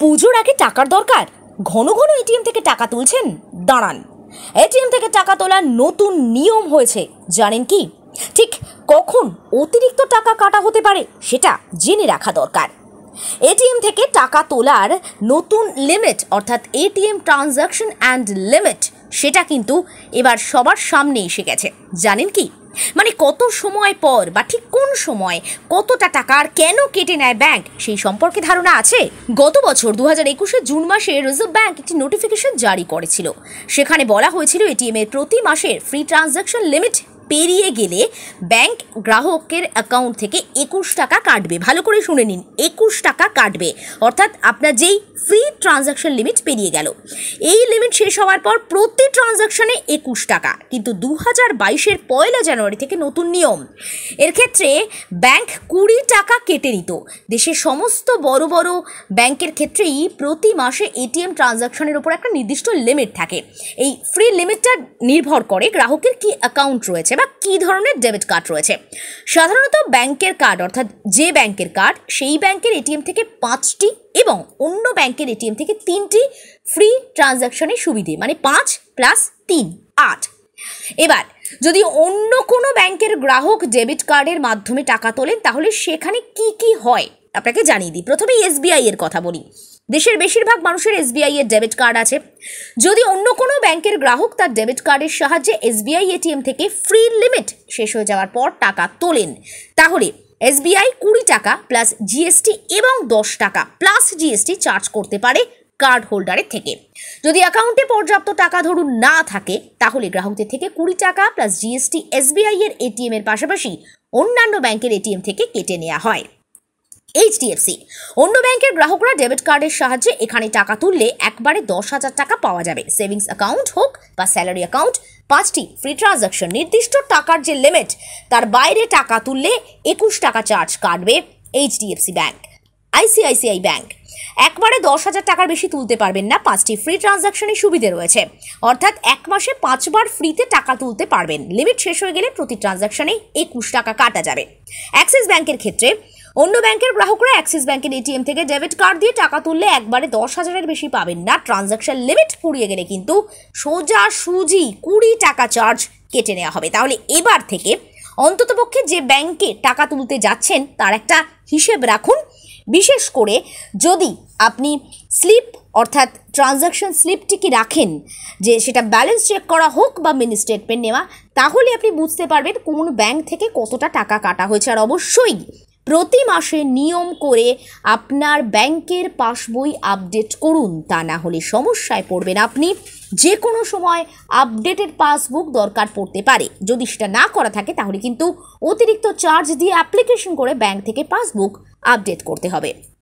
পুজোর আগে টাকার দরকার ঘন ঘন এটিএম থেকে টাকা তুলছেন দাঁড়ান এটিএম থেকে টাকা তোলার নতুন নিয়ম হয়েছে জানেন কি ঠিক কখন অতিরিক্ত টাকা কাটা হতে পারে সেটা জেনে রাখা দরকার এটিএম থেকে টাকা তোলার নতুন লিমিট অর্থাৎ এটিএম ট্রানজাকশন অ্যান্ড লিমিট সেটা কিন্তু এবার সবার সামনে এসে গেছে জানেন কি মানে কত সময় পর বা ঠিক কোন সময় কতটা টাকা আর কেন কেটে নেয় ব্যাংক সেই সম্পর্কে ধারণা আছে গত বছর দু হাজার একুশে জুন মাসে রিজার্ভ ব্যাংক একটি নোটিফিকেশন জারি করেছিল সেখানে বলা হয়েছিল এটিএম এর প্রতি মাসের ফ্রি ট্রানজ্যাকশন লিমিট পেরিয়ে গেলে ব্যাংক গ্রাহকের অ্যাকাউন্ট থেকে একুশ টাকা কাটবে ভালো করে শুনে নিন একুশ টাকা কাটবে অর্থাৎ আপনার যেই ফ্রি ট্রানজাকশন লিমিট পেরিয়ে গেল এই লিমিট শেষ হওয়ার পর প্রতি ট্রানজাকশানে একুশ টাকা কিন্তু দু হাজার বাইশের পয়লা জানুয়ারি থেকে নতুন নিয়ম এর ক্ষেত্রে ব্যাংক কুড়ি টাকা কেটে নিত দেশের সমস্ত বড় বড় ব্যাংকের ক্ষেত্রেই প্রতি মাসে এটিএম ট্রানজাকশানের ওপর একটা নির্দিষ্ট লিমিট থাকে এই ফ্রি লিমিটটা নির্ভর করে গ্রাহকের কি অ্যাকাউন্ট রয়েছে বা কী ধরনের ডেবিট কার্ড রয়েছে সাধারণত ব্যাংকের কার্ড অর্থাৎ যে ব্যাংকের কার্ড সেই ব্যাংকের এটিএম থেকে পাঁচটি এবং অন্য ব্যাংকের এটিএম থেকে তিনটি ফ্রি ট্রানজ্যাকশনের সুবিধে মানে পাঁচ প্লাস তিন আট এবার যদি অন্য কোনো ব্যাংকের গ্রাহক ডেবিট কার্ডের মাধ্যমে টাকা তোলেন তাহলে সেখানে কি কি হয় আপনাকে জানিয়ে দিই প্রথমে এসবিআই এর কথা বলি দেশের বেশিরভাগ মানুষের এসবিআই এর ডেবিট কার্ড আছে যদি অন্য কোনো ব্যাংকের গ্রাহক তার ডেবিট কার্ডের সাহায্যে এসবিআই এটিএম থেকে ফ্রি লিমিট শেষ হয়ে যাওয়ার পর টাকা তোলেন তাহলে এসবিআই কুড়ি টাকা প্লাস জিএসটি এবং দশ টাকা প্লাস জিএসটি চার্জ করতে পারে কার্ড হোল্ডারের থেকে যদি অ্যাকাউন্টে পর্যাপ্ত টাকা ধরুন না থাকে তাহলে গ্রাহকদের থেকে কুড়ি টাকা প্লাস জিএসটি এসবিআই এর এটিএম এর পাশাপাশি অন্যান্য ব্যাংকের এটিএম থেকে কেটে নেওয়া হয় এইচডিএফসি অন্য ব্যাংকের গ্রাহকরা ডেবিট কার্ডের সাহায্যে এখানে টাকা তুললে একবারে দশ হাজার টাকা পাওয়া যাবে সেভিংস অ্যাকাউন্ট হোক বা স্যালারি অ্যাকাউন্ট পাঁচটি ফ্রি ট্রানজাকশন নির্দিষ্ট টাকার যে লিমিট তার বাইরে টাকা তুললে একুশ টাকা চার্জ কাটবে এইচডিএফসি ব্যাংক আইসিআইসিআই ব্যাংক একবারে দশ হাজার টাকার বেশি তুলতে পারবেন না পাঁচটি ফ্রি ট্রানজাকশনের সুবিধে রয়েছে অর্থাৎ এক মাসে পাঁচবার ফ্রিতে টাকা তুলতে পারবেন লিমিট শেষ হয়ে গেলে প্রতি ট্রানজাকশনে একুশ টাকা কাটা যাবে অ্যাক্সিস ব্যাংকের ক্ষেত্রে অন্য ব্যাংকের গ্রাহকরা অ্যাক্সিস ব্যাংকের এটিএম থেকে ডেবিট কার্ড দিয়ে টাকা তুললে একবারে দশ হাজারের বেশি পাবেন না ট্রানজাকশন লিমিট ফুরিয়ে গেলে কিন্তু সোজা সুজি কুড়ি টাকা চার্জ কেটে নেওয়া হবে তাহলে এবার থেকে অন্ততপক্ষে যে ব্যাংকে টাকা তুলতে যাচ্ছেন তার একটা হিসেব রাখুন বিশেষ করে যদি আপনি স্লিপ অর্থাৎ ট্রানজাকশন স্লিপটি কি রাখেন যে সেটা ব্যালেন্স চেক করা হোক বা মিনি স্টেটমেন্ট নেওয়া তাহলে আপনি বুঝতে পারবেন কোন ব্যাংক থেকে কতটা টাকা কাটা হয়েছে আর অবশ্যই প্রতি মাসে নিয়ম করে আপনার ব্যাংকের পাসবই আপডেট করুন তা না হলে সমস্যায় পড়বেন আপনি যে কোনো সময় আপডেটেড পাসবুক দরকার পড়তে পারে যদি সেটা না করা থাকে তাহলে কিন্তু অতিরিক্ত চার্জ দিয়ে অ্যাপ্লিকেশন করে ব্যাংক থেকে পাসবুক আপডেট করতে হবে